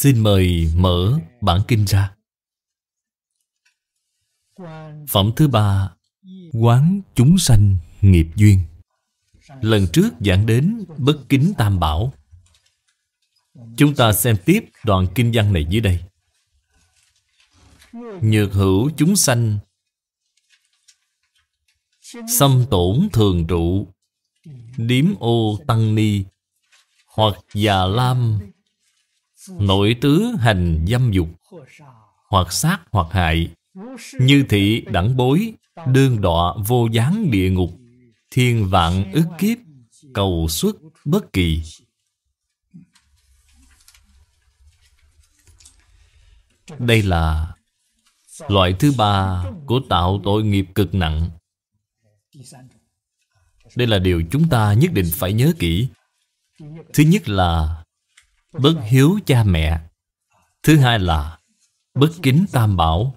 Xin mời mở bản kinh ra Phẩm thứ ba Quán chúng sanh nghiệp duyên Lần trước giảng đến bất kính tam bảo Chúng ta xem tiếp đoạn kinh văn này dưới đây Nhược hữu chúng sanh Xâm tổn thường trụ Điếm ô tăng ni Hoặc già lam Nội tứ hành dâm dục Hoặc sát hoặc hại Như thị đẳng bối Đương đọa vô gián địa ngục Thiên vạn ức kiếp Cầu xuất bất kỳ Đây là Loại thứ ba của tạo tội nghiệp cực nặng Đây là điều chúng ta nhất định phải nhớ kỹ Thứ nhất là bất hiếu cha mẹ thứ hai là bất kính tam bảo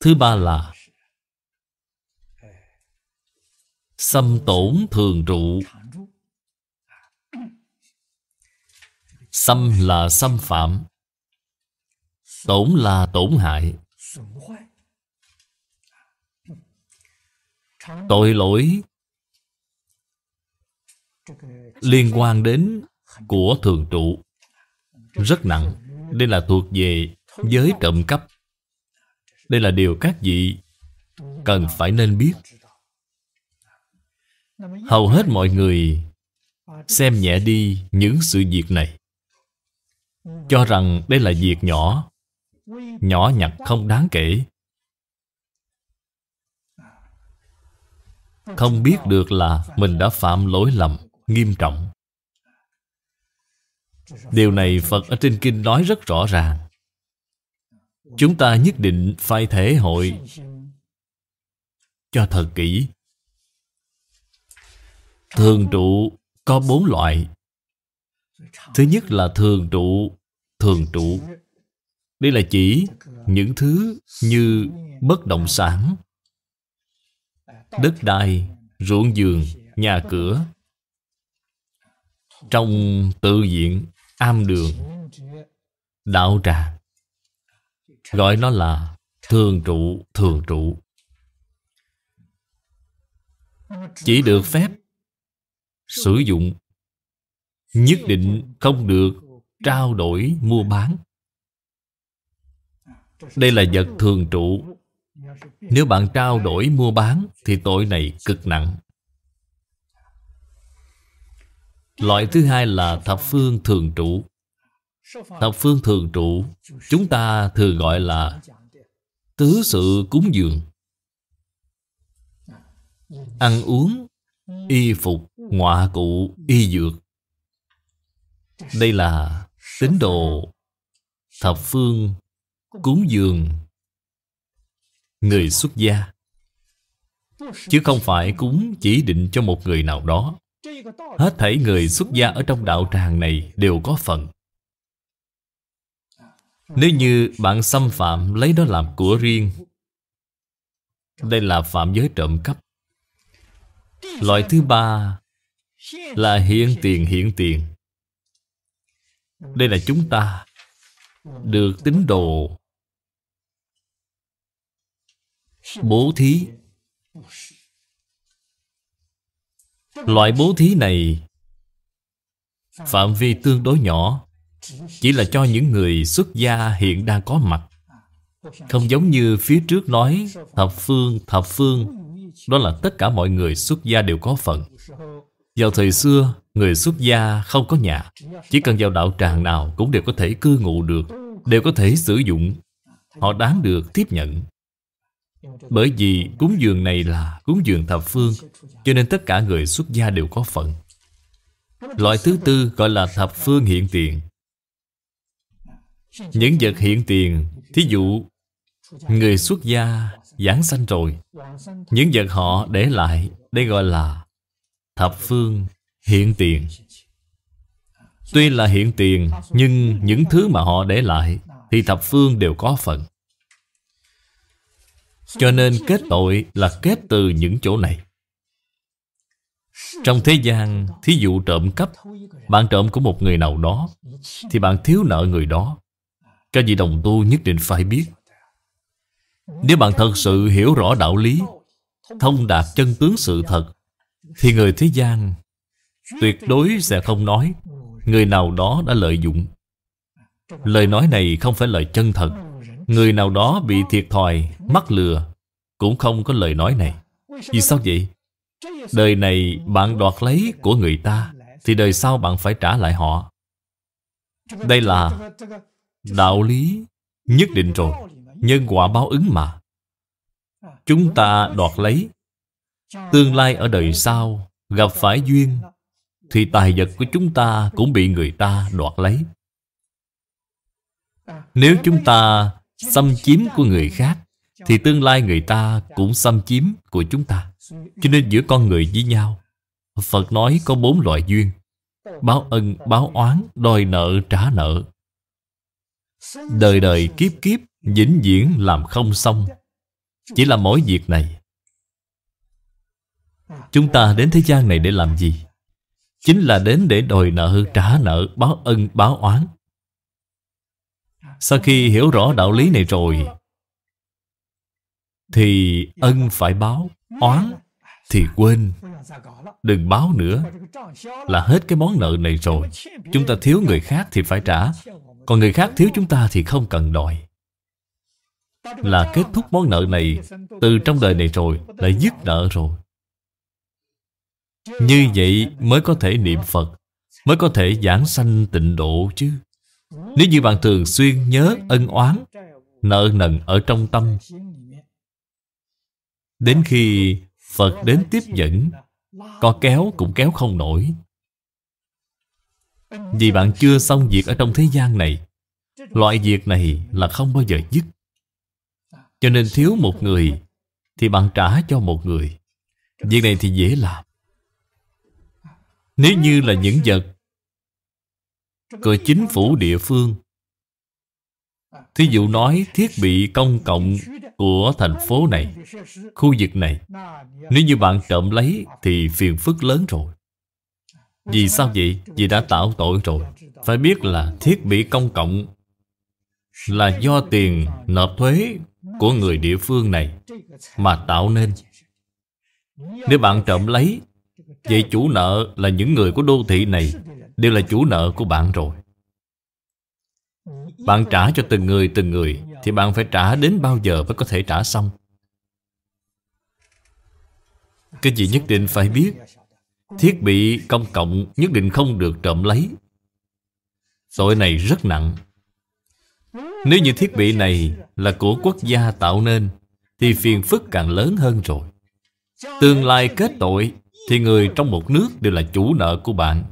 thứ ba là xâm tổn thường trụ xâm là xâm phạm tổn là tổn hại tội lỗi liên quan đến của thường trụ rất nặng đây là thuộc về giới trộm cắp đây là điều các vị cần phải nên biết hầu hết mọi người xem nhẹ đi những sự việc này cho rằng đây là việc nhỏ nhỏ nhặt không đáng kể không biết được là mình đã phạm lỗi lầm nghiêm trọng điều này phật ở trên kinh nói rất rõ ràng chúng ta nhất định phải thể hội cho thật kỹ thường trụ có bốn loại thứ nhất là thường trụ thường trụ đây là chỉ những thứ như bất động sản đất đai ruộng vườn nhà cửa trong tự diện am đường đạo tràng gọi nó là thường trụ thường trụ chỉ được phép sử dụng nhất định không được trao đổi mua bán đây là vật thường trụ nếu bạn trao đổi mua bán thì tội này cực nặng Loại thứ hai là thập phương thường trụ Thập phương thường trụ Chúng ta thường gọi là Tứ sự cúng dường Ăn uống Y phục Ngoạ cụ Y dược Đây là tín đồ Thập phương Cúng dường Người xuất gia Chứ không phải cúng chỉ định cho một người nào đó Hết thảy người xuất gia ở trong đạo tràng này đều có phần Nếu như bạn xâm phạm lấy đó làm của riêng Đây là phạm giới trộm cắp Loại thứ ba là hiện tiền hiện tiền Đây là chúng ta được tín đồ bố thí Loại bố thí này Phạm vi tương đối nhỏ Chỉ là cho những người xuất gia hiện đang có mặt Không giống như phía trước nói Thập phương, thập phương Đó là tất cả mọi người xuất gia đều có phận. Vào thời xưa, người xuất gia không có nhà Chỉ cần vào đạo tràng nào cũng đều có thể cư ngụ được Đều có thể sử dụng Họ đáng được tiếp nhận bởi vì cúng dường này là cúng dường thập phương Cho nên tất cả người xuất gia đều có phận Loại thứ tư gọi là thập phương hiện tiền Những vật hiện tiền Thí dụ Người xuất gia giảng sanh rồi Những vật họ để lại Đây gọi là thập phương hiện tiền Tuy là hiện tiền Nhưng những thứ mà họ để lại Thì thập phương đều có phận cho nên kết tội là kết từ những chỗ này Trong thế gian Thí dụ trộm cắp Bạn trộm của một người nào đó Thì bạn thiếu nợ người đó Các vị đồng tu nhất định phải biết Nếu bạn thật sự hiểu rõ đạo lý Thông đạt chân tướng sự thật Thì người thế gian Tuyệt đối sẽ không nói Người nào đó đã lợi dụng Lời nói này không phải lời chân thật Người nào đó bị thiệt thòi, mắc lừa Cũng không có lời nói này Vì sao vậy? Đời này bạn đoạt lấy của người ta Thì đời sau bạn phải trả lại họ Đây là đạo lý nhất định rồi Nhân quả báo ứng mà Chúng ta đoạt lấy Tương lai ở đời sau Gặp phải duyên Thì tài vật của chúng ta cũng bị người ta đoạt lấy Nếu chúng ta xâm chiếm của người khác thì tương lai người ta cũng xâm chiếm của chúng ta cho nên giữa con người với nhau phật nói có bốn loại duyên báo ân báo oán đòi nợ trả nợ đời đời kiếp kiếp vĩnh viễn làm không xong chỉ là mỗi việc này chúng ta đến thế gian này để làm gì chính là đến để đòi nợ trả nợ báo ân báo oán sau khi hiểu rõ đạo lý này rồi Thì ân phải báo Oán thì quên Đừng báo nữa Là hết cái món nợ này rồi Chúng ta thiếu người khác thì phải trả Còn người khác thiếu chúng ta thì không cần đòi Là kết thúc món nợ này Từ trong đời này rồi Là dứt nợ rồi Như vậy mới có thể niệm Phật Mới có thể giảng sanh tịnh độ chứ nếu như bạn thường xuyên nhớ ân oán Nợ nần ở trong tâm Đến khi Phật đến tiếp dẫn Có kéo cũng kéo không nổi Vì bạn chưa xong việc ở trong thế gian này Loại việc này là không bao giờ dứt Cho nên thiếu một người Thì bạn trả cho một người Việc này thì dễ làm Nếu như là những vật của chính phủ địa phương thí dụ nói thiết bị công cộng của thành phố này khu vực này nếu như bạn trộm lấy thì phiền phức lớn rồi vì sao vậy vì đã tạo tội rồi phải biết là thiết bị công cộng là do tiền nộp thuế của người địa phương này mà tạo nên nếu bạn trộm lấy vậy chủ nợ là những người của đô thị này đều là chủ nợ của bạn rồi bạn trả cho từng người từng người thì bạn phải trả đến bao giờ mới có thể trả xong Cái gì nhất định phải biết thiết bị công cộng nhất định không được trộm lấy tội này rất nặng nếu như thiết bị này là của quốc gia tạo nên thì phiền phức càng lớn hơn rồi tương lai kết tội thì người trong một nước đều là chủ nợ của bạn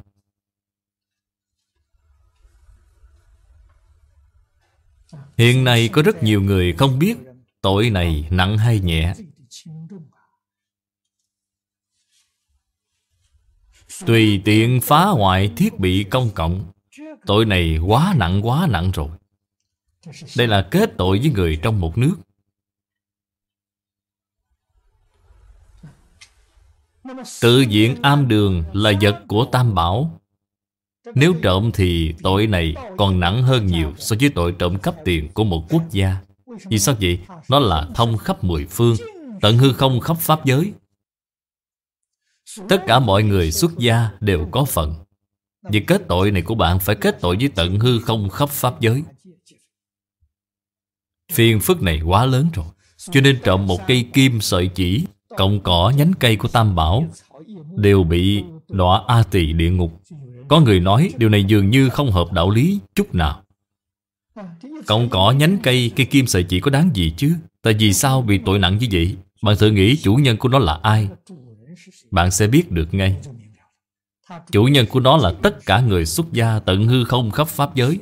Hiện nay có rất nhiều người không biết tội này nặng hay nhẹ. Tùy tiện phá hoại thiết bị công cộng Tội này quá nặng quá nặng rồi Đây là kết tội với người trong một nước Tự diện am đường là vật của Tam Bảo nếu trộm thì tội này còn nặng hơn nhiều so với tội trộm cắp tiền của một quốc gia. Vì sao vậy? Nó là thông khắp mười phương, tận hư không khắp pháp giới. Tất cả mọi người xuất gia đều có phận. Việc kết tội này của bạn phải kết tội với tận hư không khắp pháp giới. Phiền phức này quá lớn rồi. Cho nên trộm một cây kim sợi chỉ, cộng cỏ nhánh cây của Tam Bảo đều bị đọa A Tỳ địa ngục có người nói điều này dường như không hợp đạo lý chút nào Cọng cỏ nhánh cây, cây kim sợi chỉ có đáng gì chứ Tại vì sao bị tội nặng như vậy Bạn thử nghĩ chủ nhân của nó là ai Bạn sẽ biết được ngay Chủ nhân của nó là tất cả người xuất gia tận hư không khắp pháp giới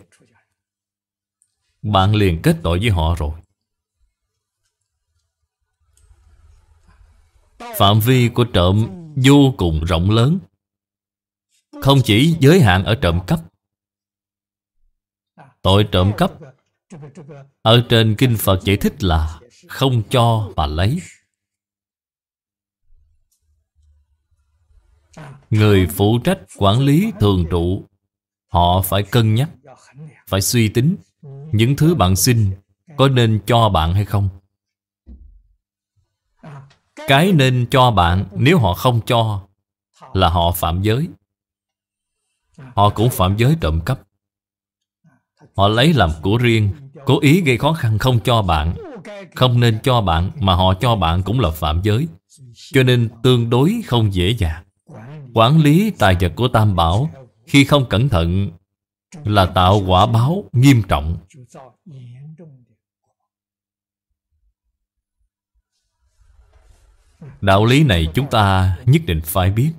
Bạn liền kết tội với họ rồi Phạm vi của trộm vô cùng rộng lớn không chỉ giới hạn ở trộm cắp Tội trộm cắp Ở trên Kinh Phật giải thích là Không cho mà lấy Người phụ trách quản lý thường trụ Họ phải cân nhắc Phải suy tính Những thứ bạn xin Có nên cho bạn hay không Cái nên cho bạn Nếu họ không cho Là họ phạm giới Họ cũng phạm giới trộm cắp Họ lấy làm của riêng Cố ý gây khó khăn không cho bạn Không nên cho bạn Mà họ cho bạn cũng là phạm giới Cho nên tương đối không dễ dàng Quản lý tài vật của Tam Bảo Khi không cẩn thận Là tạo quả báo nghiêm trọng Đạo lý này chúng ta nhất định phải biết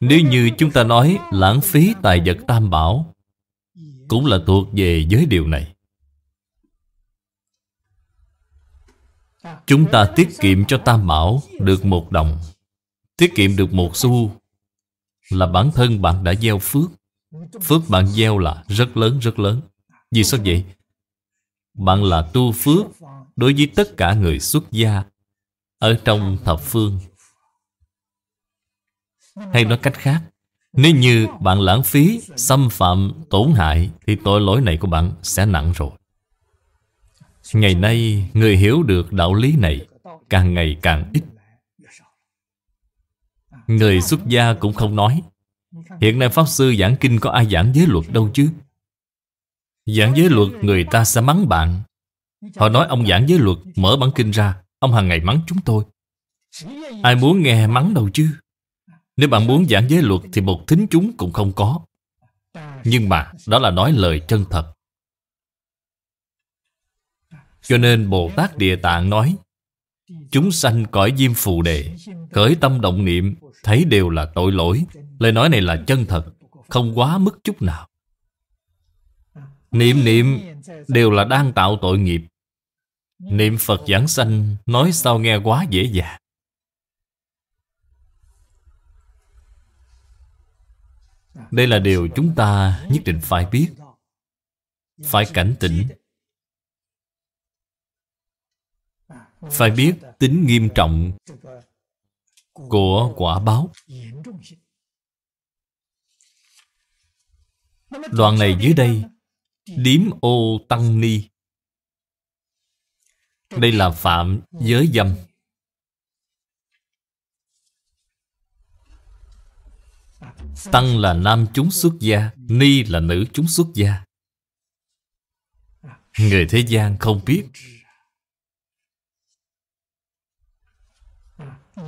Nếu như chúng ta nói lãng phí tài vật tam bảo Cũng là thuộc về giới điều này Chúng ta tiết kiệm cho tam bảo được một đồng Tiết kiệm được một xu Là bản thân bạn đã gieo phước Phước bạn gieo là rất lớn rất lớn Vì sao vậy? Bạn là tu phước đối với tất cả người xuất gia Ở trong thập phương hay nói cách khác Nếu như bạn lãng phí, xâm phạm, tổn hại Thì tội lỗi này của bạn sẽ nặng rồi Ngày nay người hiểu được đạo lý này Càng ngày càng ít Người xuất gia cũng không nói Hiện nay Pháp Sư giảng kinh có ai giảng giới luật đâu chứ Giảng giới luật người ta sẽ mắng bạn Họ nói ông giảng giới luật Mở bản kinh ra Ông hàng ngày mắng chúng tôi Ai muốn nghe mắng đâu chứ nếu bạn muốn giảng giới luật thì một thính chúng cũng không có. Nhưng mà đó là nói lời chân thật. Cho nên Bồ Tát Địa Tạng nói Chúng sanh cõi diêm phù đề Khởi tâm động niệm Thấy đều là tội lỗi Lời nói này là chân thật Không quá mức chút nào Niệm niệm đều là đang tạo tội nghiệp Niệm Phật giảng sanh Nói sao nghe quá dễ dàng Đây là điều chúng ta nhất định phải biết Phải cảnh tỉnh Phải biết tính nghiêm trọng Của quả báo Đoạn này dưới đây Điếm ô tăng ni Đây là phạm giới dâm Tăng là nam chúng xuất gia Ni là nữ chúng xuất gia Người thế gian không biết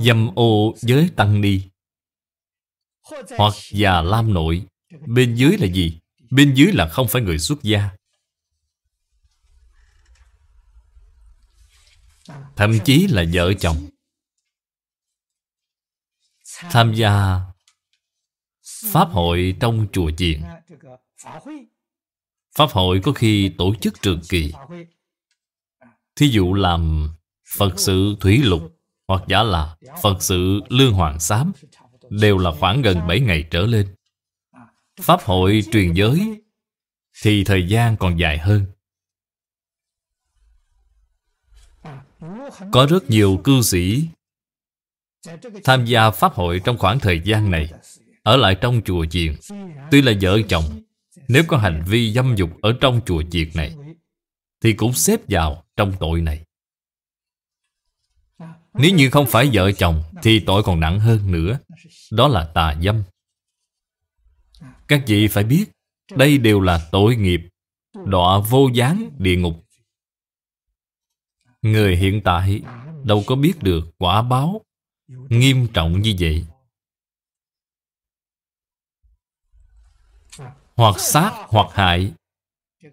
Dâm ô giới tăng ni Hoặc già lam nội Bên dưới là gì? Bên dưới là không phải người xuất gia Thậm chí là vợ chồng Tham gia Pháp hội trong chùa chiền Pháp hội có khi tổ chức trường kỳ Thí dụ làm Phật sự Thủy Lục Hoặc giả là Phật sự Lương Hoàng Sám Đều là khoảng gần 7 ngày trở lên Pháp hội truyền giới Thì thời gian còn dài hơn Có rất nhiều cư sĩ Tham gia Pháp hội trong khoảng thời gian này ở lại trong chùa chiền Tuy là vợ chồng Nếu có hành vi dâm dục ở trong chùa chiền này Thì cũng xếp vào trong tội này Nếu như không phải vợ chồng Thì tội còn nặng hơn nữa Đó là tà dâm Các vị phải biết Đây đều là tội nghiệp Đọa vô gián địa ngục Người hiện tại đâu có biết được quả báo Nghiêm trọng như vậy hoặc sát hoặc hại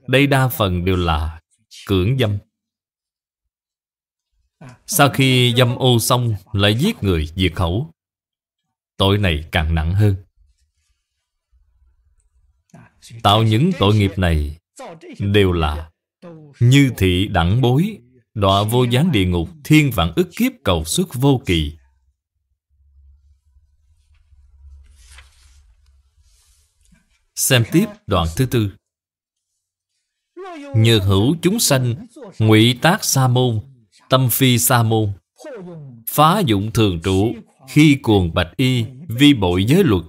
đây đa phần đều là cưỡng dâm sau khi dâm ô xong lại giết người diệt khẩu tội này càng nặng hơn tạo những tội nghiệp này đều là như thị đẳng bối đọa vô gián địa ngục thiên vạn ức kiếp cầu xuất vô kỳ Xem tiếp đoạn thứ tư Nhược hữu chúng sanh Ngụy tác sa môn Tâm phi sa môn Phá dụng thường trụ Khi cuồng bạch y Vi bội giới luật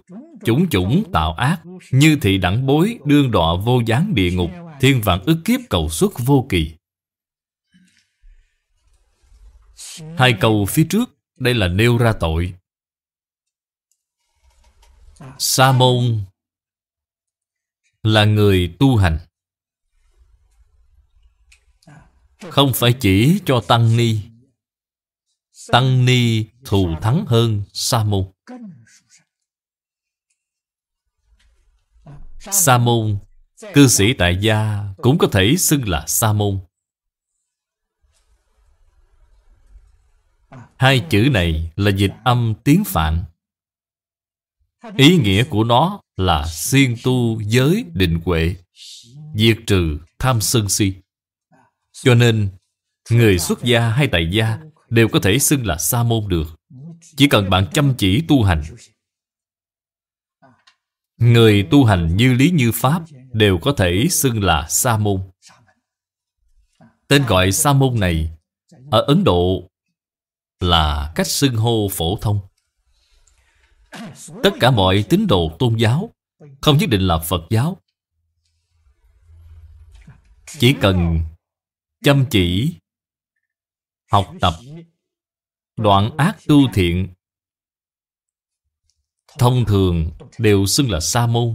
Chủng chủng tạo ác Như thị đẳng bối đương đọa vô gián địa ngục Thiên vạn ức kiếp cầu xuất vô kỳ Hai câu phía trước Đây là nêu ra tội Sa môn là người tu hành Không phải chỉ cho Tăng Ni Tăng Ni thù thắng hơn Sa Môn Sa Môn Cư sĩ tại gia cũng có thể xưng là Sa Môn Hai chữ này là dịch âm tiếng Phạn Ý nghĩa của nó là siêng tu giới định huệ diệt trừ tham sân si cho nên người xuất gia hay tại gia đều có thể xưng là sa môn được chỉ cần bạn chăm chỉ tu hành người tu hành như lý như pháp đều có thể xưng là sa môn tên gọi sa môn này ở ấn độ là cách xưng hô phổ thông Tất cả mọi tín đồ tôn giáo Không nhất định là Phật giáo Chỉ cần chăm chỉ Học tập Đoạn ác tu thiện Thông thường đều xưng là sa môn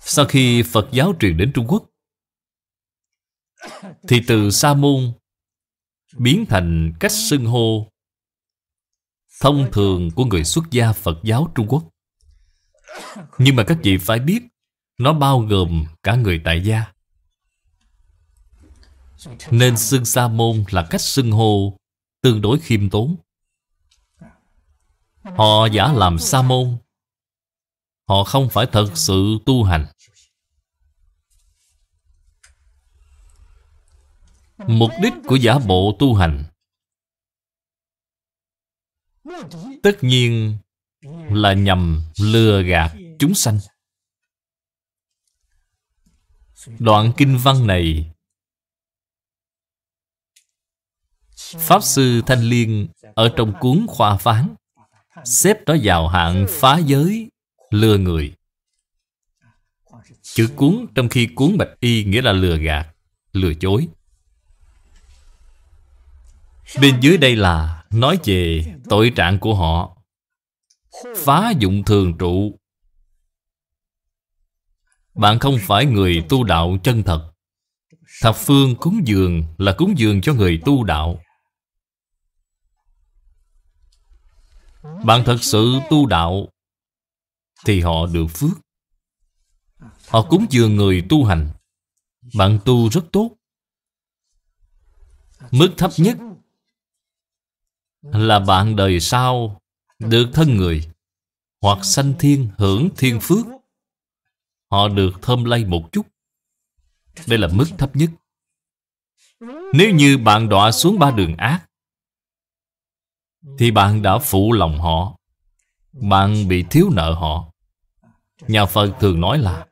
Sau khi Phật giáo truyền đến Trung Quốc Thì từ sa môn Biến thành cách xưng hô thông thường của người xuất gia Phật giáo Trung Quốc. Nhưng mà các vị phải biết, nó bao gồm cả người tại gia. Nên xưng sa môn là cách xưng hô tương đối khiêm tốn. Họ giả làm sa môn. Họ không phải thật sự tu hành. Mục đích của giả bộ tu hành tất nhiên là nhằm lừa gạt chúng sanh đoạn kinh văn này pháp sư thanh liên ở trong cuốn khoa phán xếp nó vào hạng phá giới lừa người chữ cuốn trong khi cuốn bạch y nghĩa là lừa gạt lừa chối. bên dưới đây là nói về tội trạng của họ phá dụng thường trụ bạn không phải người tu đạo chân thật thập phương cúng dường là cúng dường cho người tu đạo bạn thật sự tu đạo thì họ được phước họ cúng dường người tu hành bạn tu rất tốt mức thấp nhất là bạn đời sau được thân người hoặc sanh thiên hưởng thiên phước họ được thơm lay một chút đây là mức thấp nhất nếu như bạn đọa xuống ba đường ác thì bạn đã phụ lòng họ bạn bị thiếu nợ họ nhà phật thường nói là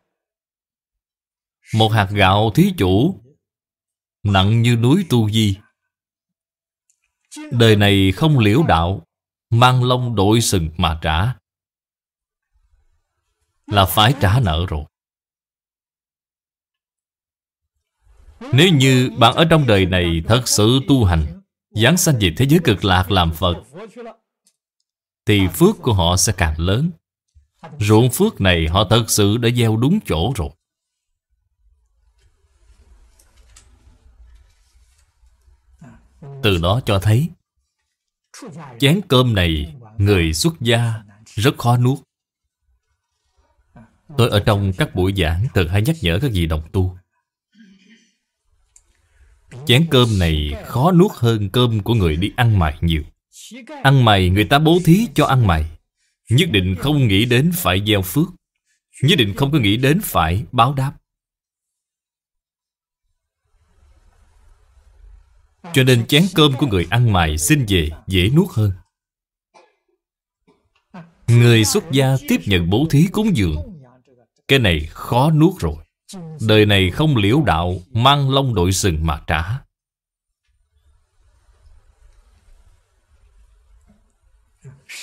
một hạt gạo thí chủ nặng như núi tu di Đời này không liễu đạo Mang lông đội sừng mà trả Là phải trả nợ rồi Nếu như bạn ở trong đời này thật sự tu hành Giáng sanh về thế giới cực lạc làm Phật Thì phước của họ sẽ càng lớn Ruộng phước này họ thật sự đã gieo đúng chỗ rồi Từ đó cho thấy Chén cơm này Người xuất gia Rất khó nuốt Tôi ở trong các buổi giảng Thường hay nhắc nhở các vị đồng tu Chén cơm này khó nuốt hơn cơm của người đi ăn mày nhiều Ăn mày người ta bố thí cho ăn mày Nhất định không nghĩ đến phải gieo phước Nhất định không có nghĩ đến phải báo đáp Cho nên chén cơm của người ăn mày xin về dễ nuốt hơn Người xuất gia tiếp nhận bố thí cúng dường Cái này khó nuốt rồi Đời này không liễu đạo Mang lông đội sừng mà trả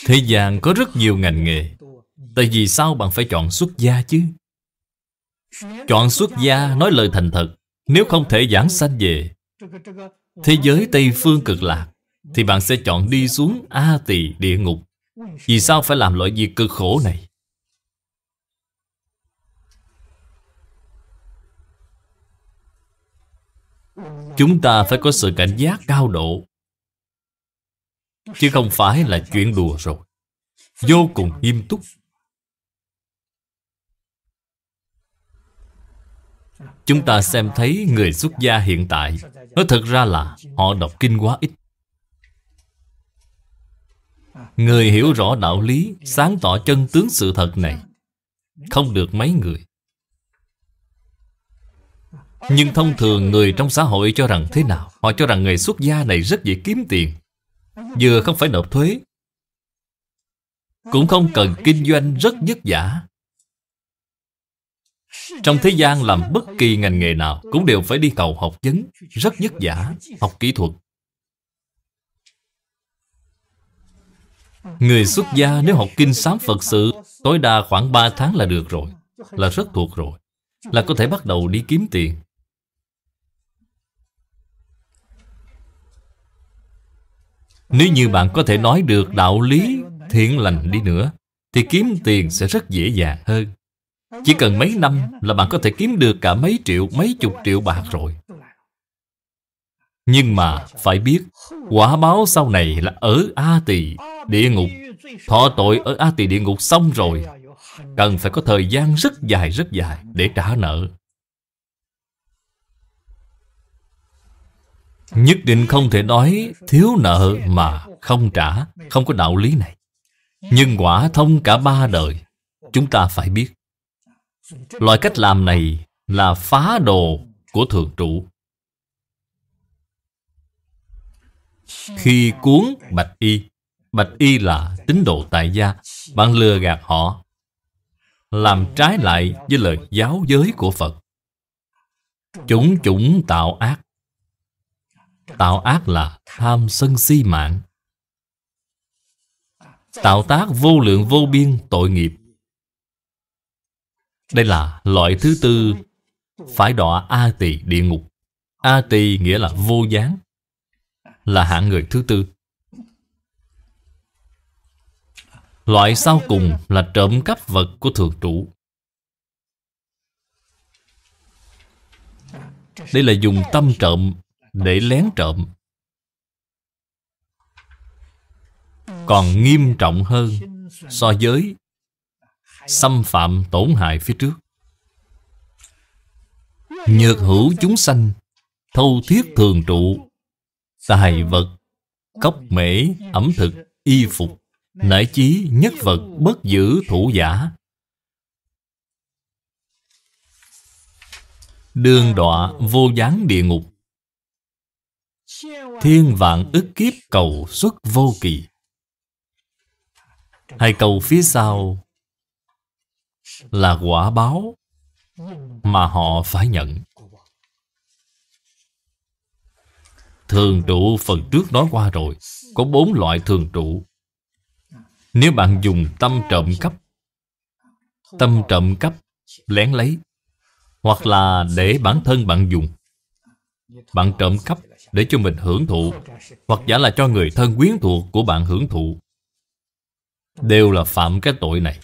Thế gian có rất nhiều ngành nghề Tại vì sao bạn phải chọn xuất gia chứ Chọn xuất gia nói lời thành thật Nếu không thể giảng sanh về thế giới Tây Phương cực lạc Thì bạn sẽ chọn đi xuống A tỳ địa ngục Vì sao phải làm loại việc cực khổ này? Chúng ta phải có sự cảnh giác cao độ Chứ không phải là chuyện đùa rồi Vô cùng nghiêm túc Chúng ta xem thấy người xuất gia hiện tại nó thật ra là họ đọc kinh quá ít Người hiểu rõ đạo lý Sáng tỏ chân tướng sự thật này Không được mấy người Nhưng thông thường người trong xã hội cho rằng thế nào Họ cho rằng người xuất gia này rất dễ kiếm tiền Vừa không phải nộp thuế Cũng không cần kinh doanh rất vất vả trong thế gian làm bất kỳ ngành nghề nào cũng đều phải đi cầu học vấn, rất nhất giả học kỹ thuật. Người xuất gia nếu học kinh sám Phật sự tối đa khoảng 3 tháng là được rồi, là rất thuộc rồi, là có thể bắt đầu đi kiếm tiền. Nếu như bạn có thể nói được đạo lý thiện lành đi nữa Thì kiếm tiền sẽ rất dễ dàng hơn chỉ cần mấy năm là bạn có thể kiếm được cả mấy triệu, mấy chục triệu bạc rồi Nhưng mà phải biết Quả báo sau này là ở A Tỳ địa ngục Thọ tội ở A Tỳ địa ngục xong rồi Cần phải có thời gian rất dài rất dài để trả nợ Nhất định không thể nói thiếu nợ mà không trả Không có đạo lý này Nhưng quả thông cả ba đời Chúng ta phải biết Loại cách làm này là phá đồ của thượng trụ Khi cuốn bạch y Bạch y là tín đồ tại gia Bạn lừa gạt họ Làm trái lại với lời giáo giới của Phật Chúng chúng tạo ác Tạo ác là tham sân si mạng Tạo tác vô lượng vô biên tội nghiệp đây là loại thứ tư phải đọa A tỳ địa ngục. A tỳ nghĩa là vô gián, là hạng người thứ tư. Loại sau cùng là trộm cắp vật của thượng trụ. Đây là dùng tâm trộm để lén trộm. Còn nghiêm trọng hơn so với xâm phạm tổn hại phía trước nhược hữu chúng sanh thâu thiết thường trụ tài vật cốc mễ ẩm thực y phục, phục 乃 chí nhất vật bất giữ thủ giả Đường đọa vô gián địa ngục Thiên vạn ức kiếp cầu xuất vô kỳ Hai cầu phía sau là quả báo mà họ phải nhận. Thường trụ phần trước nói qua rồi, có bốn loại thường trụ. Nếu bạn dùng tâm trộm cắp, tâm trộm cắp, lén lấy, hoặc là để bản thân bạn dùng, bạn trộm cắp để cho mình hưởng thụ, hoặc giả là cho người thân quyến thuộc của bạn hưởng thụ, đều là phạm cái tội này.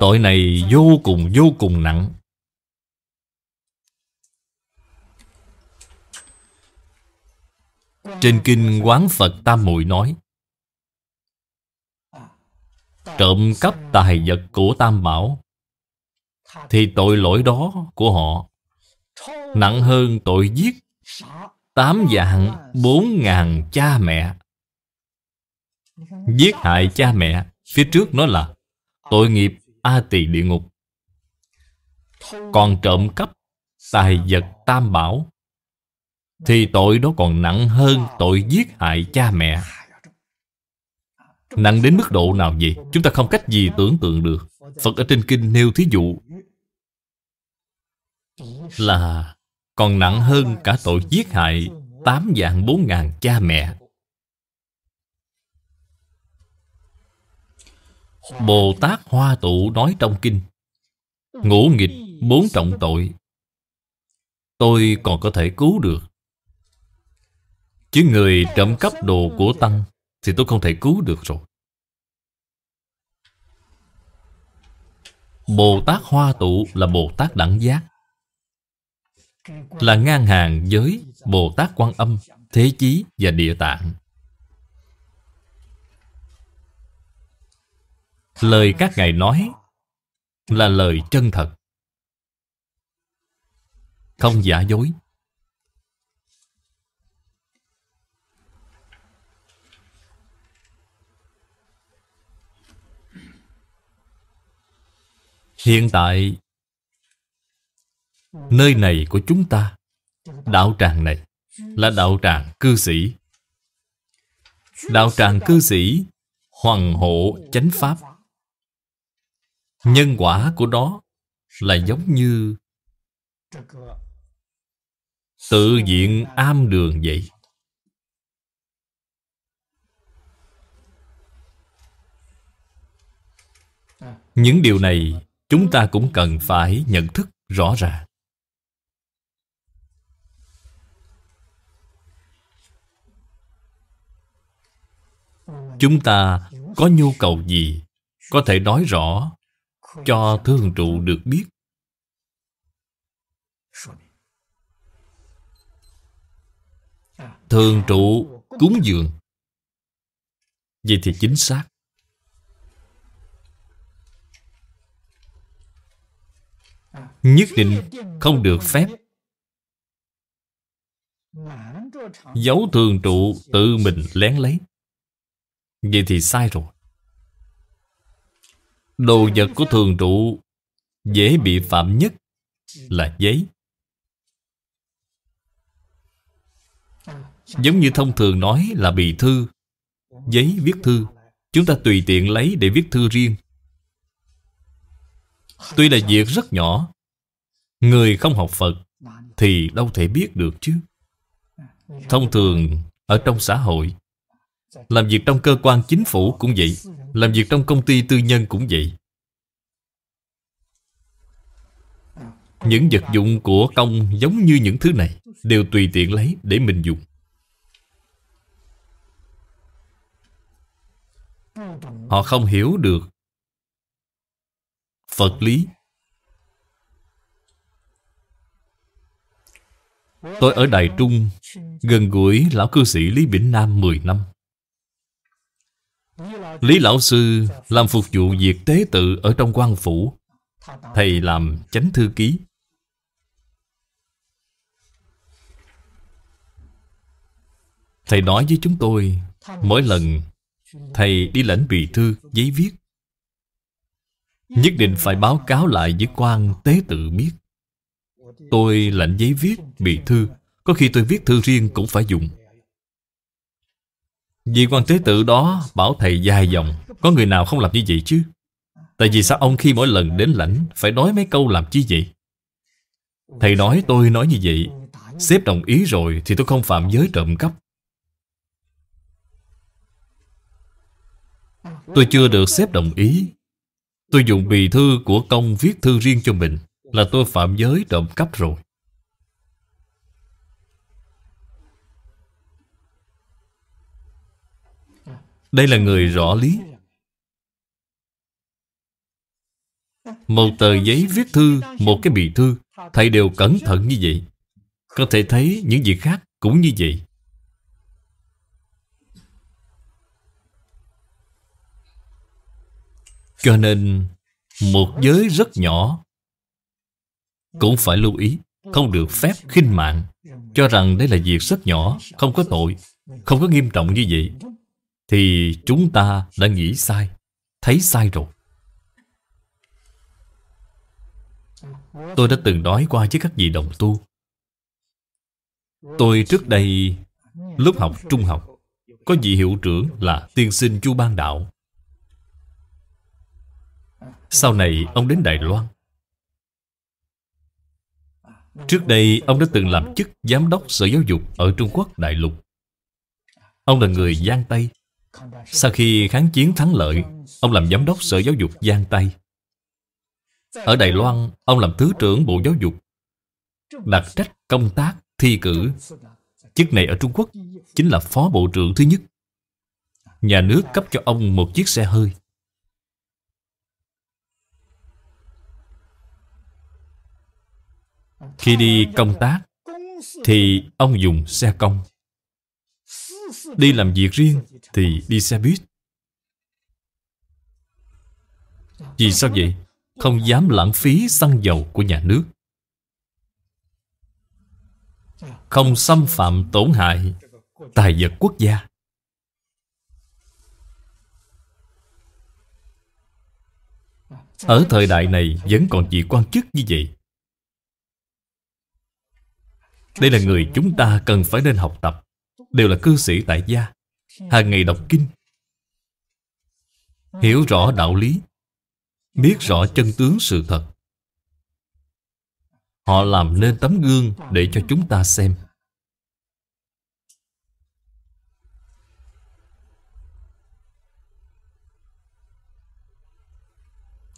Tội này vô cùng vô cùng nặng Trên kinh Quán Phật Tam Muội nói Trộm cắp tài vật của Tam Bảo Thì tội lỗi đó của họ Nặng hơn tội giết Tám dạng bốn ngàn cha mẹ Giết hại cha mẹ Phía trước nó là Tội nghiệp A tỳ địa ngục Còn trộm cắp Tài vật tam bảo Thì tội đó còn nặng hơn Tội giết hại cha mẹ Nặng đến mức độ nào vậy Chúng ta không cách gì tưởng tượng được Phật ở trên kinh nêu thí dụ Là còn nặng hơn cả tội giết hại Tám dạng bốn ngàn cha mẹ Bồ Tát Hoa Tụ nói trong kinh Ngũ nghịch bốn trọng tội Tôi còn có thể cứu được Chứ người trộm cắp đồ của Tăng Thì tôi không thể cứu được rồi Bồ Tát Hoa Tụ là Bồ Tát Đẳng Giác Là ngang hàng với Bồ Tát Quan Âm Thế Chí và Địa Tạng lời các ngài nói là lời chân thật không giả dối hiện tại nơi này của chúng ta đạo tràng này là đạo tràng cư sĩ đạo tràng cư sĩ hoàng hộ chánh pháp nhân quả của nó là giống như tự diện am đường vậy những điều này chúng ta cũng cần phải nhận thức rõ ràng chúng ta có nhu cầu gì có thể nói rõ cho thương trụ được biết thường trụ cúng dường vậy thì chính xác nhất định không được phép giấu thường trụ tự mình lén lấy vậy thì sai rồi Đồ vật của thường trụ dễ bị phạm nhất là giấy. Giống như thông thường nói là bì thư, giấy viết thư. Chúng ta tùy tiện lấy để viết thư riêng. Tuy là việc rất nhỏ, người không học Phật thì đâu thể biết được chứ. Thông thường ở trong xã hội làm việc trong cơ quan chính phủ cũng vậy Làm việc trong công ty tư nhân cũng vậy Những vật dụng của công giống như những thứ này Đều tùy tiện lấy để mình dùng Họ không hiểu được Phật lý Tôi ở Đài Trung Gần gũi lão cư sĩ Lý Bỉnh Nam 10 năm Lý Lão Sư làm phục vụ việc tế tự ở trong quan phủ Thầy làm chánh thư ký Thầy nói với chúng tôi Mỗi lần thầy đi lãnh bì thư, giấy viết Nhất định phải báo cáo lại với quan tế tự biết Tôi lãnh giấy viết, bì thư Có khi tôi viết thư riêng cũng phải dùng vì quan tế tự đó bảo thầy dài dòng Có người nào không làm như vậy chứ Tại vì sao ông khi mỗi lần đến lãnh Phải nói mấy câu làm chi vậy Thầy nói tôi nói như vậy Xếp đồng ý rồi Thì tôi không phạm giới trộm cắp Tôi chưa được xếp đồng ý Tôi dùng bì thư của công viết thư riêng cho mình Là tôi phạm giới trộm cắp rồi Đây là người rõ lý Một tờ giấy viết thư Một cái bì thư Thầy đều cẩn thận như vậy Có thể thấy những việc khác cũng như vậy Cho nên Một giới rất nhỏ Cũng phải lưu ý Không được phép khinh mạng Cho rằng đây là việc rất nhỏ Không có tội Không có nghiêm trọng như vậy thì chúng ta đã nghĩ sai, thấy sai rồi. Tôi đã từng nói qua với các vị đồng tu Tôi trước đây Lúc học trung học Có vị hiệu trưởng là tiên sinh chu Ban Đạo Sau này ông đến Đài Loan Trước đây ông đã từng làm chức Giám đốc Sở Giáo dục ở Trung Quốc Đại Lục Ông là người Giang Tây sau khi kháng chiến thắng lợi Ông làm giám đốc sở giáo dục Giang Tây Ở Đài Loan Ông làm thứ trưởng bộ giáo dục đặt trách công tác thi cử Chức này ở Trung Quốc Chính là phó bộ trưởng thứ nhất Nhà nước cấp cho ông một chiếc xe hơi Khi đi công tác Thì ông dùng xe công Đi làm việc riêng thì đi xe buýt Vì sao vậy? Không dám lãng phí xăng dầu của nhà nước Không xâm phạm tổn hại tài vật quốc gia Ở thời đại này vẫn còn vị quan chức như vậy Đây là người chúng ta cần phải nên học tập Đều là cư sĩ tại gia hàng ngày đọc kinh hiểu rõ đạo lý biết rõ chân tướng sự thật họ làm nên tấm gương để cho chúng ta xem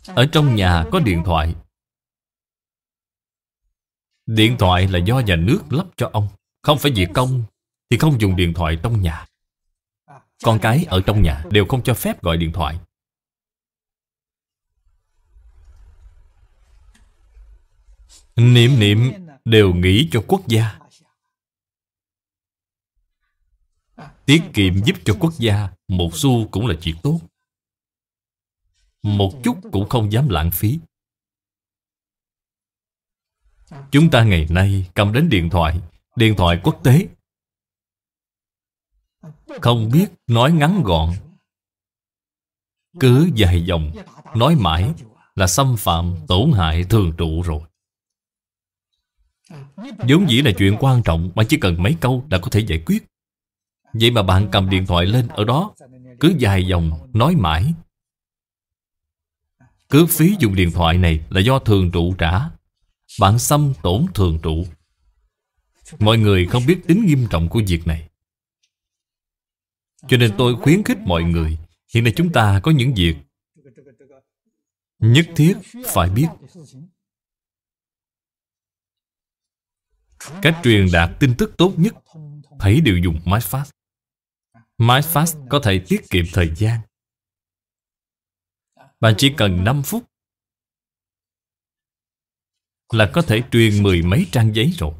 ở trong nhà có điện thoại điện thoại là do nhà nước lắp cho ông không phải việc công thì không dùng điện thoại trong nhà con cái ở trong nhà đều không cho phép gọi điện thoại Niệm niệm đều nghĩ cho quốc gia Tiết kiệm giúp cho quốc gia Một xu cũng là chuyện tốt Một chút cũng không dám lãng phí Chúng ta ngày nay cầm đến điện thoại Điện thoại quốc tế không biết nói ngắn gọn Cứ dài dòng Nói mãi là xâm phạm tổn hại thường trụ rồi vốn dĩ là chuyện quan trọng mà chỉ cần mấy câu là có thể giải quyết Vậy mà bạn cầm điện thoại lên ở đó Cứ dài dòng nói mãi cứ phí dùng điện thoại này là do thường trụ trả Bạn xâm tổn thường trụ Mọi người không biết tính nghiêm trọng của việc này cho nên tôi khuyến khích mọi người Hiện nay chúng ta có những việc Nhất thiết phải biết Cách truyền đạt tin tức tốt nhất hãy đều dùng máy phát Máy phát có thể tiết kiệm thời gian Bạn chỉ cần 5 phút Là có thể truyền mười mấy trang giấy rồi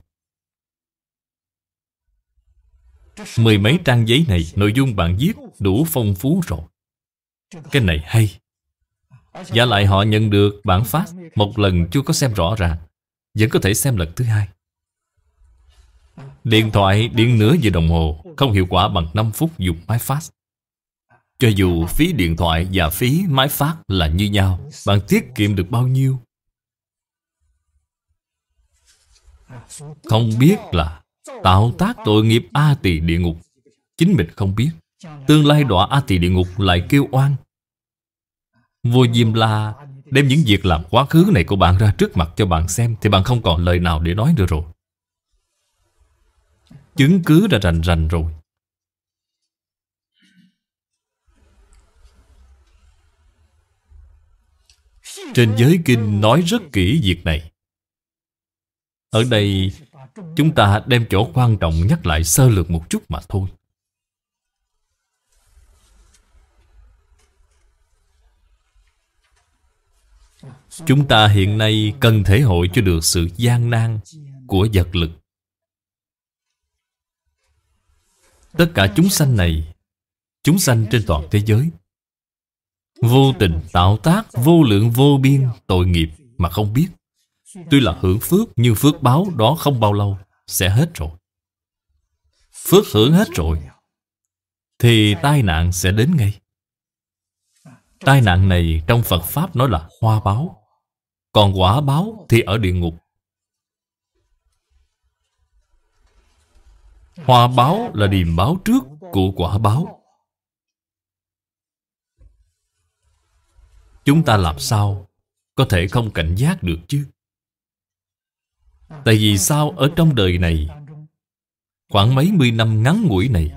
Mười mấy trang giấy này Nội dung bạn viết đủ phong phú rồi Cái này hay và lại họ nhận được bản phát Một lần chưa có xem rõ ràng Vẫn có thể xem lần thứ hai Điện thoại điện nửa giờ đồng hồ Không hiệu quả bằng 5 phút dùng máy phát Cho dù phí điện thoại và phí máy phát là như nhau Bạn tiết kiệm được bao nhiêu Không biết là Tạo tác tội nghiệp A tỳ địa ngục Chính mình không biết Tương lai đọa A tỳ địa ngục lại kêu oan Vô Diêm La đem những việc làm quá khứ này của bạn ra trước mặt cho bạn xem Thì bạn không còn lời nào để nói nữa rồi Chứng cứ đã rành rành rồi Trên giới kinh nói rất kỹ việc này Ở đây Chúng ta đem chỗ quan trọng nhắc lại sơ lược một chút mà thôi. Chúng ta hiện nay cần thể hội cho được sự gian nan của vật lực. Tất cả chúng sanh này, chúng sanh trên toàn thế giới, vô tình tạo tác vô lượng vô biên tội nghiệp mà không biết. Tuy là hưởng phước nhưng phước báo đó không bao lâu sẽ hết rồi. Phước hưởng hết rồi thì tai nạn sẽ đến ngay. Tai nạn này trong Phật Pháp nói là hoa báo Còn quả báo thì ở địa ngục Hoa báo là điềm báo trước của quả báo Chúng ta làm sao có thể không cảnh giác được chứ Tại vì sao ở trong đời này Khoảng mấy mươi năm ngắn ngủi này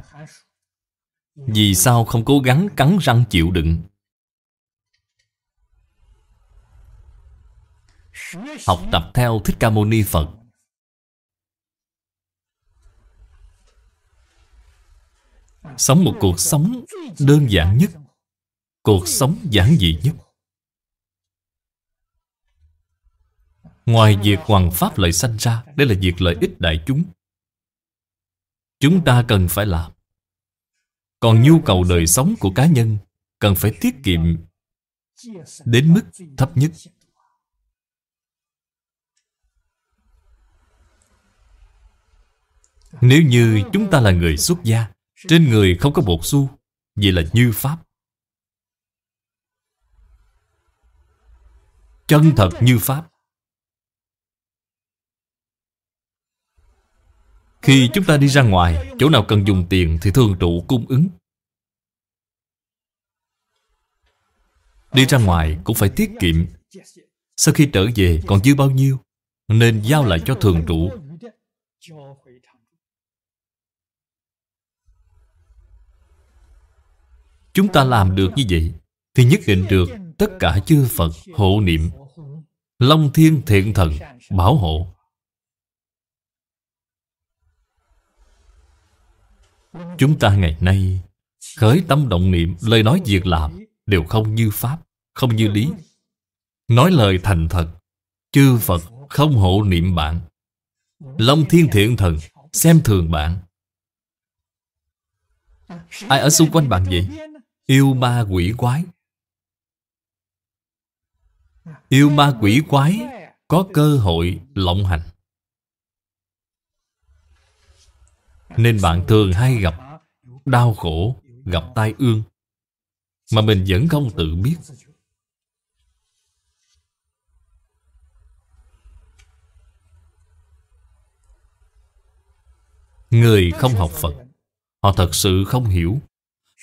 Vì sao không cố gắng cắn răng chịu đựng Học tập theo Thích Ca Mâu Ni Phật Sống một cuộc sống đơn giản nhất Cuộc sống giản dị nhất Ngoài việc hoàng pháp lợi sanh ra Đây là việc lợi ích đại chúng Chúng ta cần phải làm Còn nhu cầu đời sống của cá nhân Cần phải tiết kiệm Đến mức thấp nhất Nếu như chúng ta là người xuất gia Trên người không có bột xu Vậy là như Pháp Chân thật như Pháp Khi chúng ta đi ra ngoài Chỗ nào cần dùng tiền thì thường trụ cung ứng Đi ra ngoài cũng phải tiết kiệm Sau khi trở về còn dư bao nhiêu Nên giao lại cho thường trụ Chúng ta làm được như vậy Thì nhất định được tất cả chư Phật hộ niệm Long thiên thiện thần bảo hộ Chúng ta ngày nay Khởi tâm động niệm, lời nói việc làm Đều không như Pháp, không như lý Nói lời thành thật Chư Phật không hộ niệm bạn Long thiên thiện thần Xem thường bạn Ai ở xung quanh bạn vậy? Yêu ma quỷ quái Yêu ma quỷ quái Có cơ hội lộng hành Nên bạn thường hay gặp đau khổ, gặp tai ương Mà mình vẫn không tự biết Người không học Phật Họ thật sự không hiểu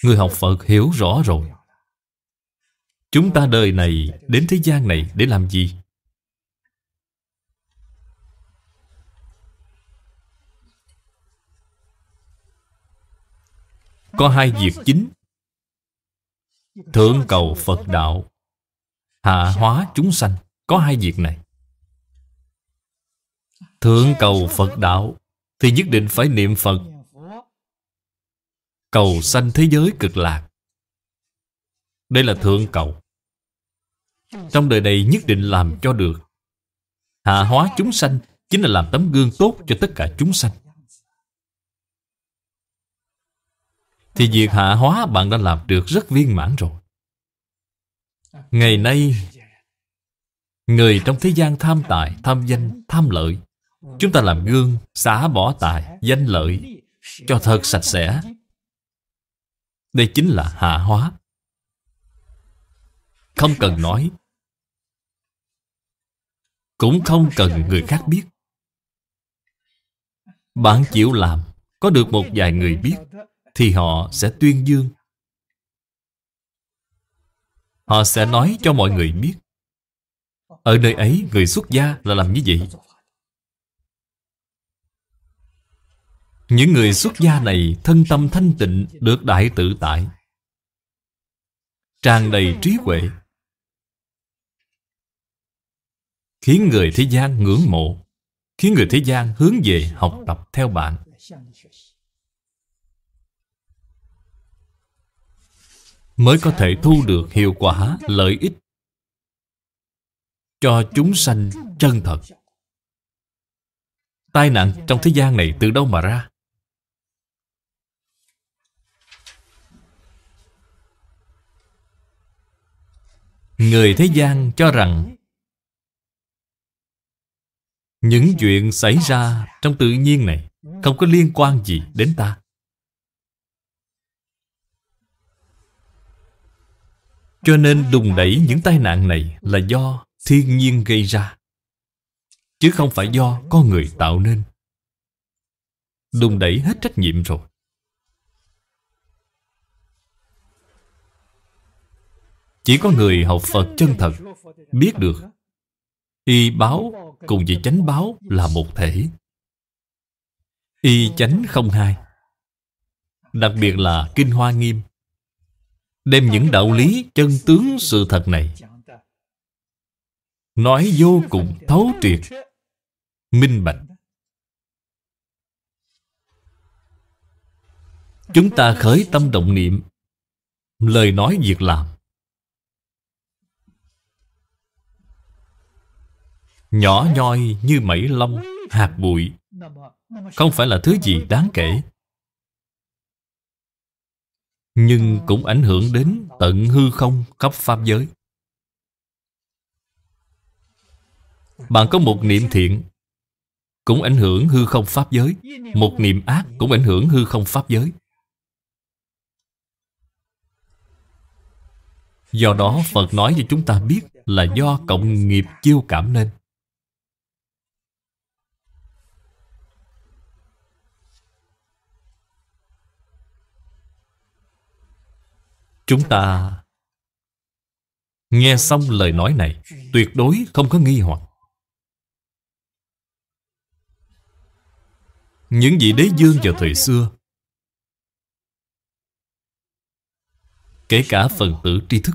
Người học Phật hiểu rõ rồi Chúng ta đời này đến thế gian này để làm gì? có hai việc chính thượng cầu phật đạo hạ hóa chúng sanh có hai việc này thượng cầu phật đạo thì nhất định phải niệm phật cầu sanh thế giới cực lạc đây là thượng cầu trong đời này nhất định làm cho được hạ hóa chúng sanh chính là làm tấm gương tốt cho tất cả chúng sanh thì việc hạ hóa bạn đã làm được rất viên mãn rồi. Ngày nay, người trong thế gian tham tài, tham danh, tham lợi, chúng ta làm gương, xả bỏ tài, danh lợi, cho thật sạch sẽ. Đây chính là hạ hóa. Không cần nói, cũng không cần người khác biết. Bạn chịu làm, có được một vài người biết thì họ sẽ tuyên dương. Họ sẽ nói cho mọi người biết Ở nơi ấy người xuất gia là làm như vậy Những người xuất gia này thân tâm thanh tịnh được đại tự tại Tràn đầy trí huệ Khiến người thế gian ngưỡng mộ Khiến người thế gian hướng về học tập theo bạn mới có thể thu được hiệu quả lợi ích cho chúng sanh chân thật tai nạn trong thế gian này từ đâu mà ra người thế gian cho rằng những chuyện xảy ra trong tự nhiên này không có liên quan gì đến ta Cho nên đùng đẩy những tai nạn này là do thiên nhiên gây ra Chứ không phải do con người tạo nên Đùng đẩy hết trách nhiệm rồi Chỉ có người học Phật chân thật Biết được Y báo cùng với chánh báo là một thể Y chánh không hai Đặc biệt là Kinh Hoa Nghiêm đem những đạo lý chân tướng sự thật này nói vô cùng thấu triệt minh bạch chúng ta khởi tâm động niệm lời nói việc làm nhỏ nhoi như mẩy lông hạt bụi không phải là thứ gì đáng kể nhưng cũng ảnh hưởng đến tận hư không khắp pháp giới bạn có một niệm thiện cũng ảnh hưởng hư không pháp giới một niệm ác cũng ảnh hưởng hư không pháp giới do đó phật nói cho chúng ta biết là do cộng nghiệp chiêu cảm nên Chúng ta nghe xong lời nói này tuyệt đối không có nghi hoặc. Những vị đế dương vào thời xưa Kể cả phần tử tri thức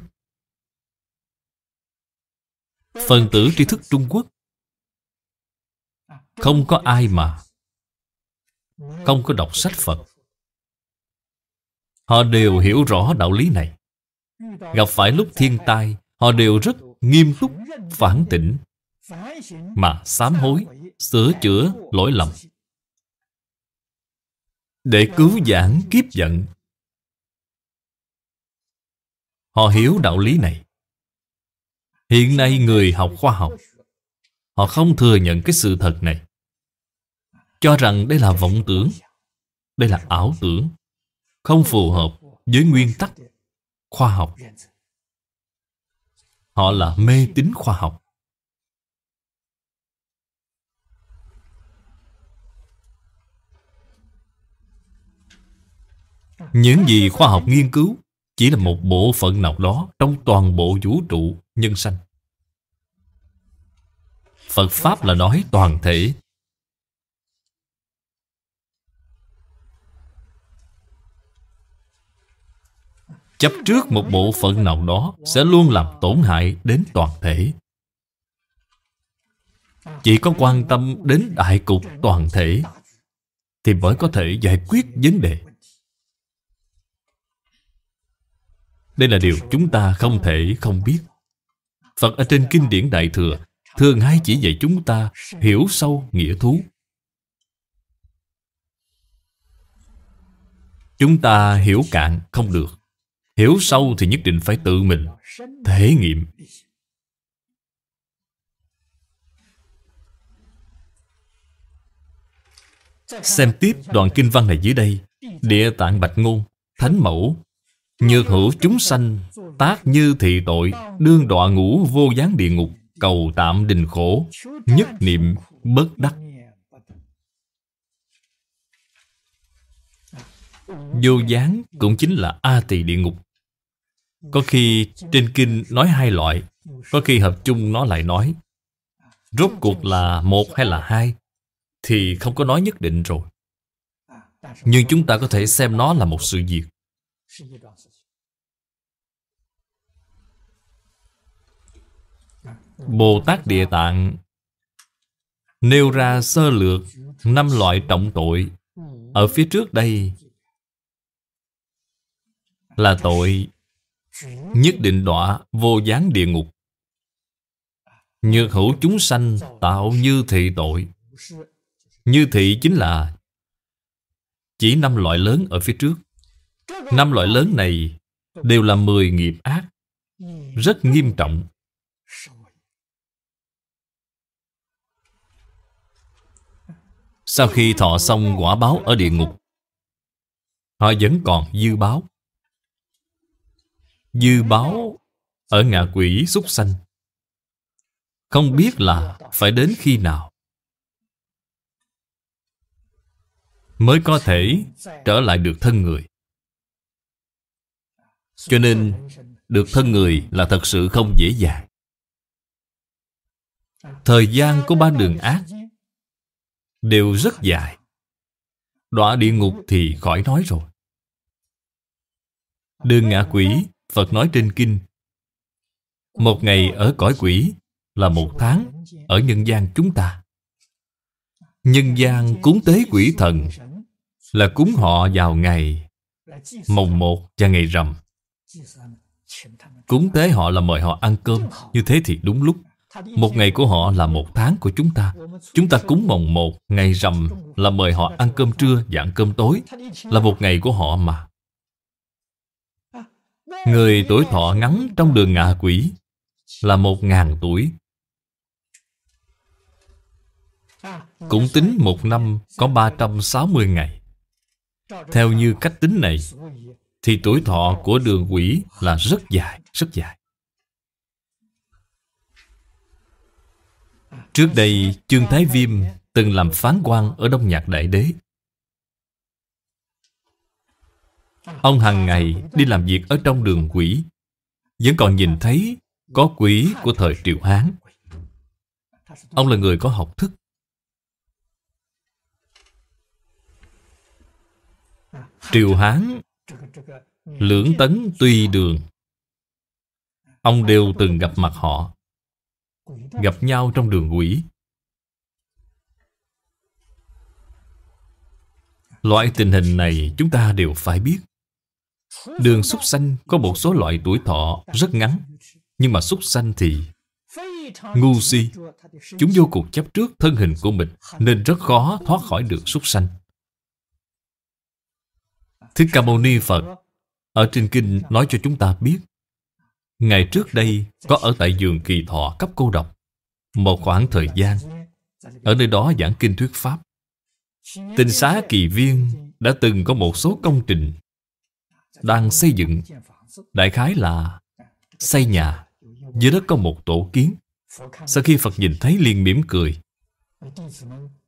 Phần tử tri thức Trung Quốc Không có ai mà Không có đọc sách Phật Họ đều hiểu rõ đạo lý này Gặp phải lúc thiên tai Họ đều rất nghiêm túc Phản tỉnh Mà sám hối Sửa chữa lỗi lầm Để cứu giảng kiếp giận Họ hiểu đạo lý này Hiện nay người học khoa học Họ không thừa nhận cái sự thật này Cho rằng đây là vọng tưởng Đây là ảo tưởng không phù hợp với nguyên tắc khoa học họ là mê tín khoa học những gì khoa học nghiên cứu chỉ là một bộ phận nào đó trong toàn bộ vũ trụ nhân sanh phật pháp là nói toàn thể chấp trước một bộ phận nào đó sẽ luôn làm tổn hại đến toàn thể chỉ có quan tâm đến đại cục toàn thể thì mới có thể giải quyết vấn đề đây là điều chúng ta không thể không biết phật ở trên kinh điển đại thừa thường hay chỉ dạy chúng ta hiểu sâu nghĩa thú chúng ta hiểu cạn không được Hiểu sâu thì nhất định phải tự mình Thể nghiệm Xem tiếp đoạn kinh văn này dưới đây Địa tạng bạch ngôn Thánh mẫu Nhược hữu chúng sanh Tác như thị tội Đương đọa ngũ vô gián địa ngục Cầu tạm đình khổ Nhất niệm bất đắc Vô gián cũng chính là A tỳ địa ngục có khi trên kinh nói hai loại Có khi hợp chung nó lại nói Rốt cuộc là một hay là hai Thì không có nói nhất định rồi Nhưng chúng ta có thể xem nó là một sự việc Bồ Tát Địa Tạng nêu ra sơ lược năm loại trọng tội ở phía trước đây là tội nhất định đọa vô gián địa ngục nhược hữu chúng sanh tạo như thị tội như thị chính là chỉ năm loại lớn ở phía trước năm loại lớn này đều là mười nghiệp ác rất nghiêm trọng sau khi thọ xong quả báo ở địa ngục họ vẫn còn dư báo dư báo ở ngạ quỷ súc sanh. Không biết là phải đến khi nào mới có thể trở lại được thân người. Cho nên được thân người là thật sự không dễ dàng. Thời gian của ba đường ác đều rất dài. Đọa địa ngục thì khỏi nói rồi. Đường ngạ quỷ Phật nói trên kinh Một ngày ở cõi quỷ Là một tháng Ở nhân gian chúng ta Nhân gian cúng tế quỷ thần Là cúng họ vào ngày Mồng một và ngày rằm Cúng tế họ là mời họ ăn cơm Như thế thì đúng lúc Một ngày của họ là một tháng của chúng ta Chúng ta cúng mồng một Ngày rằm là mời họ ăn cơm trưa dạng cơm tối Là một ngày của họ mà Người tuổi thọ ngắn trong đường ngạ quỷ Là một ngàn tuổi Cũng tính một năm có 360 ngày Theo như cách tính này Thì tuổi thọ của đường quỷ là rất dài, rất dài Trước đây Trương Thái Viêm từng làm phán quan ở Đông Nhạc Đại Đế Ông hàng ngày đi làm việc ở trong đường quỷ Vẫn còn nhìn thấy có quỷ của thời triều Hán Ông là người có học thức Triều Hán Lưỡng tấn tuy đường Ông đều từng gặp mặt họ Gặp nhau trong đường quỷ Loại tình hình này chúng ta đều phải biết Đường súc sanh có một số loại tuổi thọ rất ngắn Nhưng mà súc sanh thì ngu si Chúng vô cùng chấp trước thân hình của mình Nên rất khó thoát khỏi được súc sanh Thích Ca Mâu Ni Phật Ở trên kinh nói cho chúng ta biết Ngày trước đây có ở tại giường kỳ thọ cấp cô độc Một khoảng thời gian Ở nơi đó giảng kinh thuyết Pháp Tình xá kỳ viên đã từng có một số công trình đang xây dựng đại khái là xây nhà dưới đất có một tổ kiến sau khi phật nhìn thấy liền mỉm cười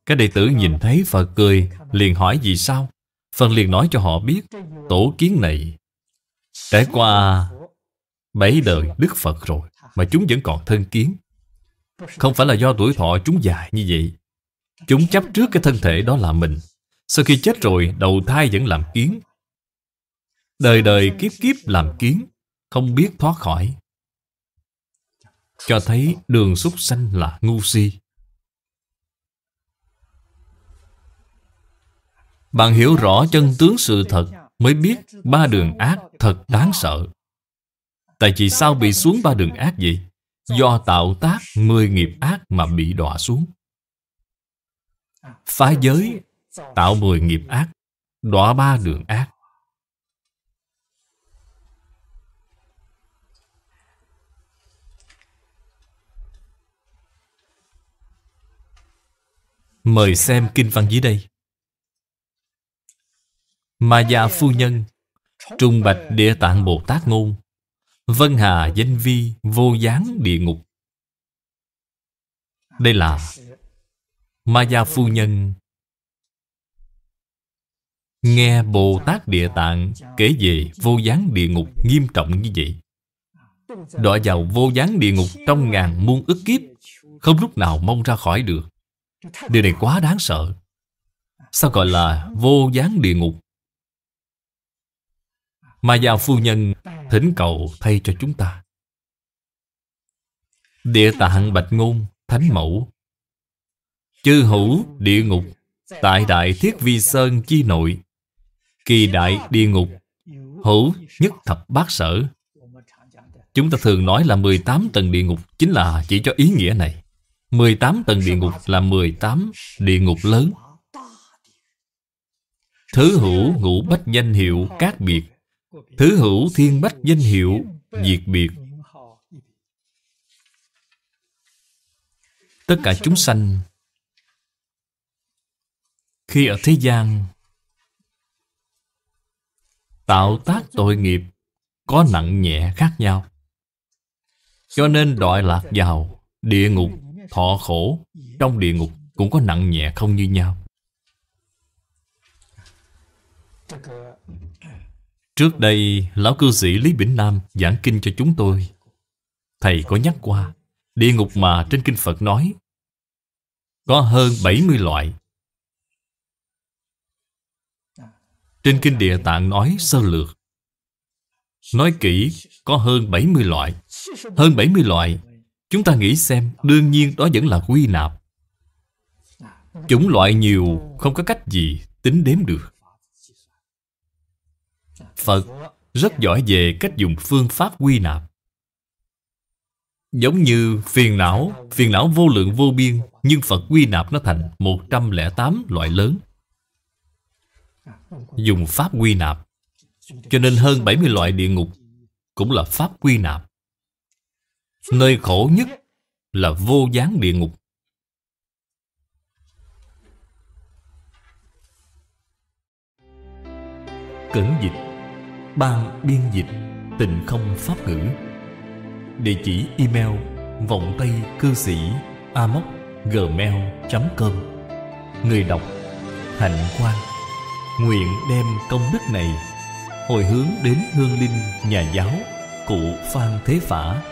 các đệ tử nhìn thấy phật cười liền hỏi vì sao Phật liền nói cho họ biết tổ kiến này trải qua bảy đời đức phật rồi mà chúng vẫn còn thân kiến không phải là do tuổi thọ chúng dài như vậy chúng chấp trước cái thân thể đó là mình sau khi chết rồi đầu thai vẫn làm kiến đời đời kiếp kiếp làm kiến không biết thoát khỏi cho thấy đường súc sanh là ngu si bạn hiểu rõ chân tướng sự thật mới biết ba đường ác thật đáng sợ tại vì sao bị xuống ba đường ác vậy do tạo tác mười nghiệp ác mà bị đọa xuống phá giới tạo mười nghiệp ác đọa ba đường ác Mời xem kinh văn dưới đây Ma gia phu nhân Trung bạch địa tạng Bồ Tát ngôn Vân hà danh vi vô gián địa ngục Đây là Ma gia phu nhân Nghe Bồ Tát Địa Tạng kể về vô gián địa ngục nghiêm trọng như vậy Đọa vào vô gián địa ngục trong ngàn muôn ức kiếp Không lúc nào mong ra khỏi được Điều này quá đáng sợ Sao gọi là vô gián địa ngục Mà giàu phu nhân thỉnh cầu thay cho chúng ta Địa tạng bạch ngôn thánh mẫu Chư hữu địa ngục Tại đại thiết vi sơn chi nội Kỳ đại địa ngục Hữu nhất thập bát sở Chúng ta thường nói là 18 tầng địa ngục Chính là chỉ cho ý nghĩa này 18 tầng địa ngục là 18 địa ngục lớn Thứ hữu ngũ bách danh hiệu các biệt Thứ hữu thiên bách danh hiệu diệt biệt Tất cả chúng sanh Khi ở thế gian Tạo tác tội nghiệp Có nặng nhẹ khác nhau Cho nên đọa lạc vào địa ngục thọ khổ trong địa ngục cũng có nặng nhẹ không như nhau Trước đây Lão cư sĩ Lý Bỉnh Nam giảng kinh cho chúng tôi Thầy có nhắc qua Địa ngục mà trên kinh Phật nói Có hơn 70 loại Trên kinh Địa Tạng nói sơ lược Nói kỹ có hơn 70 loại Hơn 70 loại Chúng ta nghĩ xem Đương nhiên đó vẫn là quy nạp Chủng loại nhiều Không có cách gì tính đếm được Phật rất giỏi về cách dùng phương pháp quy nạp Giống như phiền não Phiền não vô lượng vô biên Nhưng Phật quy nạp nó thành 108 loại lớn Dùng pháp quy nạp Cho nên hơn 70 loại địa ngục Cũng là pháp quy nạp Nơi khổ nhất là vô gián địa ngục. Cẩn dịch Ban biên dịch Tình không pháp ngữ Địa chỉ email Vọng Tây cư sĩ amoc gmail.com Người đọc Hạnh Quang Nguyện đem công đức này Hồi hướng đến hương linh nhà giáo Cụ Phan Thế Phả